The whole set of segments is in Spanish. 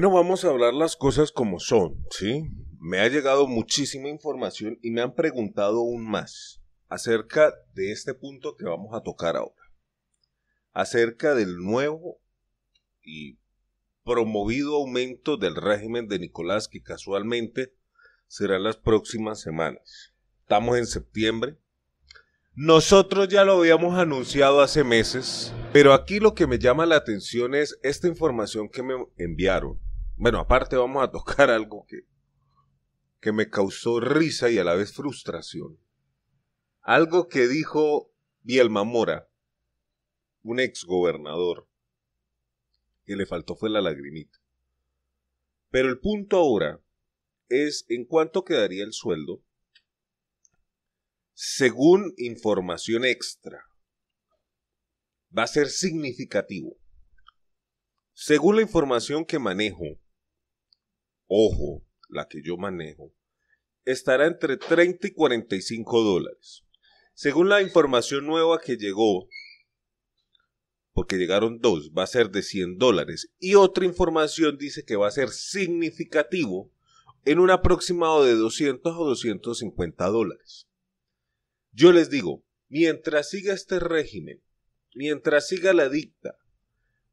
Bueno, vamos a hablar las cosas como son, ¿sí? Me ha llegado muchísima información y me han preguntado aún más acerca de este punto que vamos a tocar ahora. Acerca del nuevo y promovido aumento del régimen de Nicolás que casualmente será las próximas semanas. Estamos en septiembre. Nosotros ya lo habíamos anunciado hace meses, pero aquí lo que me llama la atención es esta información que me enviaron. Bueno, aparte vamos a tocar algo que, que me causó risa y a la vez frustración. Algo que dijo Bielma Mora, un ex gobernador, que le faltó fue la lagrimita. Pero el punto ahora es en cuánto quedaría el sueldo según información extra. Va a ser significativo. Según la información que manejo, ojo, la que yo manejo, estará entre 30 y 45 dólares. Según la información nueva que llegó, porque llegaron dos, va a ser de 100 dólares. Y otra información dice que va a ser significativo en un aproximado de 200 o 250 dólares. Yo les digo, mientras siga este régimen, mientras siga la dicta,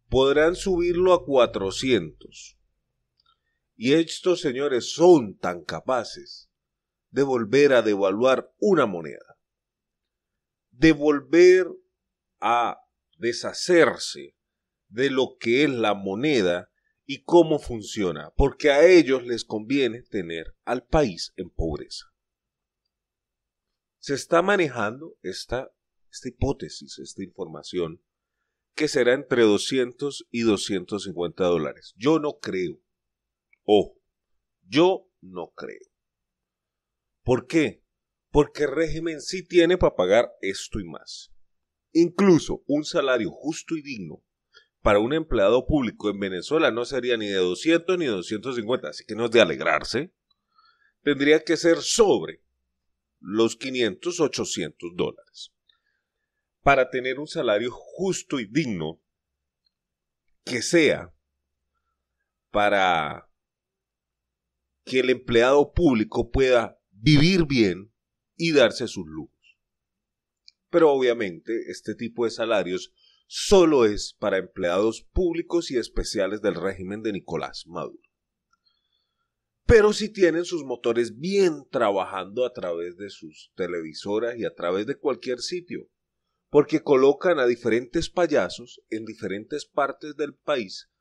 podrán subirlo a 400. Y estos señores son tan capaces de volver a devaluar una moneda, de volver a deshacerse de lo que es la moneda y cómo funciona, porque a ellos les conviene tener al país en pobreza. Se está manejando esta, esta hipótesis, esta información, que será entre 200 y 250 dólares. Yo no creo Ojo, oh, yo no creo. ¿Por qué? Porque el régimen sí tiene para pagar esto y más. Incluso un salario justo y digno para un empleado público en Venezuela no sería ni de 200 ni de 250, así que no es de alegrarse. Tendría que ser sobre los 500, 800 dólares. Para tener un salario justo y digno que sea para que el empleado público pueda vivir bien y darse sus lujos. Pero obviamente este tipo de salarios solo es para empleados públicos y especiales del régimen de Nicolás Maduro. Pero si tienen sus motores bien trabajando a través de sus televisoras y a través de cualquier sitio, porque colocan a diferentes payasos en diferentes partes del país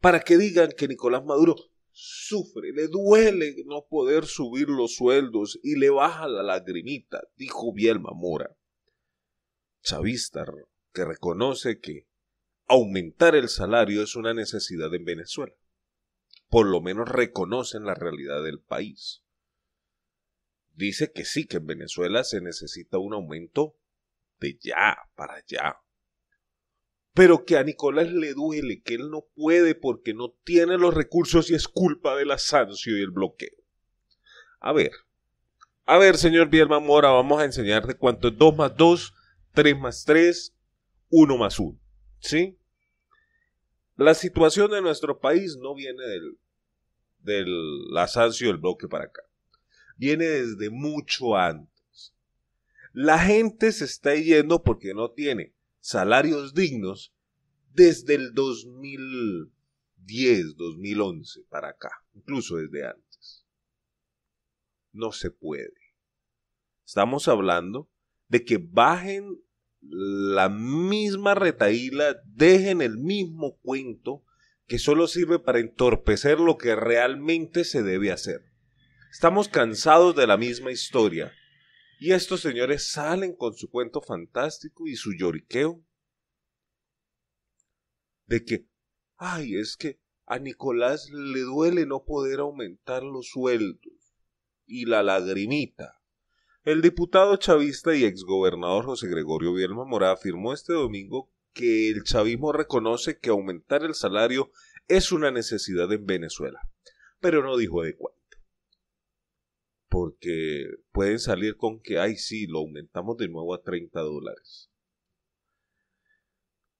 para que digan que Nicolás Maduro sufre, le duele no poder subir los sueldos y le baja la lagrimita, dijo Bielma Mora. Chavista que reconoce que aumentar el salario es una necesidad en Venezuela. Por lo menos reconocen la realidad del país. Dice que sí, que en Venezuela se necesita un aumento de ya para ya pero que a Nicolás le duele, que él no puede porque no tiene los recursos y es culpa del asancio y el bloqueo. A ver, a ver, señor Bielma Mora, vamos a enseñarte cuánto es 2 más 2, 3 más 3, 1 más 1. ¿Sí? La situación de nuestro país no viene del, del asancio el bloque para acá. Viene desde mucho antes. La gente se está yendo porque no tiene salarios dignos desde el 2010, 2011 para acá, incluso desde antes. No se puede. Estamos hablando de que bajen la misma retaíla, dejen el mismo cuento que solo sirve para entorpecer lo que realmente se debe hacer. Estamos cansados de la misma historia y estos señores salen con su cuento fantástico y su lloriqueo de que, ay, es que a Nicolás le duele no poder aumentar los sueldos y la lagrimita. El diputado chavista y exgobernador José Gregorio Bielma Morá afirmó este domingo que el chavismo reconoce que aumentar el salario es una necesidad en Venezuela, pero no dijo de porque pueden salir con que, ay, sí, lo aumentamos de nuevo a 30 dólares.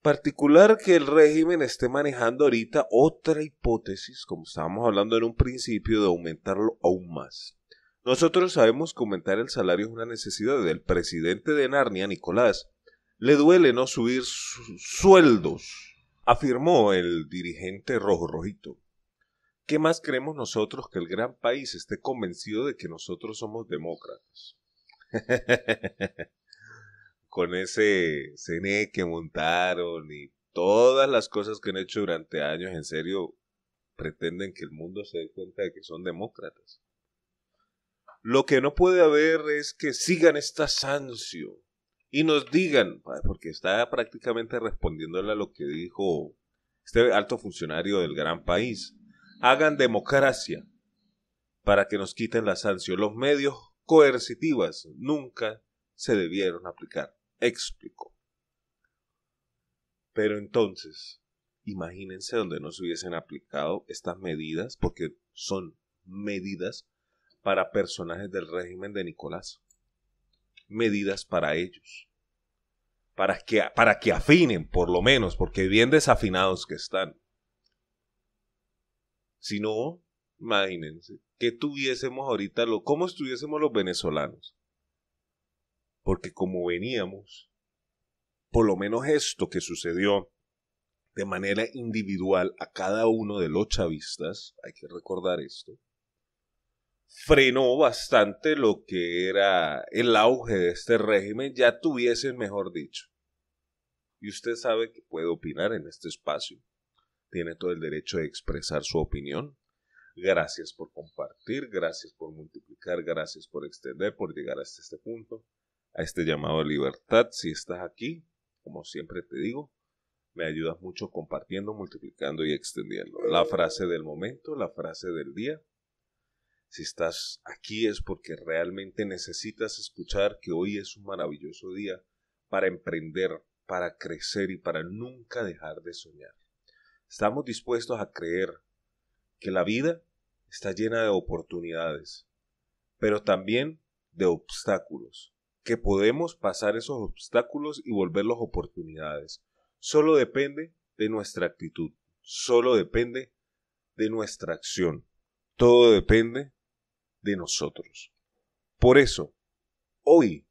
Particular que el régimen esté manejando ahorita otra hipótesis, como estábamos hablando en un principio, de aumentarlo aún más. Nosotros sabemos que aumentar el salario es una necesidad del presidente de Narnia, Nicolás. Le duele no subir sueldos, afirmó el dirigente rojo rojito. ¿Qué más creemos nosotros que el gran país esté convencido de que nosotros somos demócratas? Con ese CNE que montaron y todas las cosas que han hecho durante años, en serio, pretenden que el mundo se dé cuenta de que son demócratas. Lo que no puede haber es que sigan esta sancio y nos digan, ah, porque está prácticamente respondiéndole a lo que dijo este alto funcionario del gran país hagan democracia para que nos quiten la sanción. Los medios coercitivas nunca se debieron aplicar. Explicó. Pero entonces, imagínense donde se hubiesen aplicado estas medidas, porque son medidas para personajes del régimen de Nicolás. Medidas para ellos. Para que, para que afinen, por lo menos, porque bien desafinados que están. Sino, imagínense, ¿qué tuviésemos ahorita, lo, cómo estuviésemos los venezolanos? Porque como veníamos, por lo menos esto que sucedió de manera individual a cada uno de los chavistas, hay que recordar esto, frenó bastante lo que era el auge de este régimen, ya tuviesen, mejor dicho. Y usted sabe que puede opinar en este espacio tiene todo el derecho de expresar su opinión. Gracias por compartir, gracias por multiplicar, gracias por extender, por llegar hasta este punto, a este llamado de libertad. Si estás aquí, como siempre te digo, me ayudas mucho compartiendo, multiplicando y extendiendo. La frase del momento, la frase del día. Si estás aquí es porque realmente necesitas escuchar que hoy es un maravilloso día para emprender, para crecer y para nunca dejar de soñar estamos dispuestos a creer que la vida está llena de oportunidades, pero también de obstáculos, que podemos pasar esos obstáculos y volverlos oportunidades. Solo depende de nuestra actitud, solo depende de nuestra acción, todo depende de nosotros. Por eso, hoy,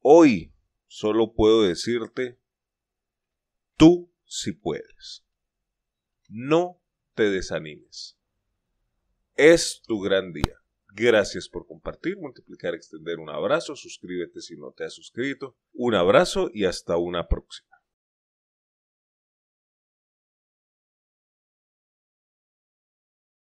hoy solo puedo decirte, tú si puedes. No te desanimes. Es tu gran día. Gracias por compartir, multiplicar, extender un abrazo. Suscríbete si no te has suscrito. Un abrazo y hasta una próxima.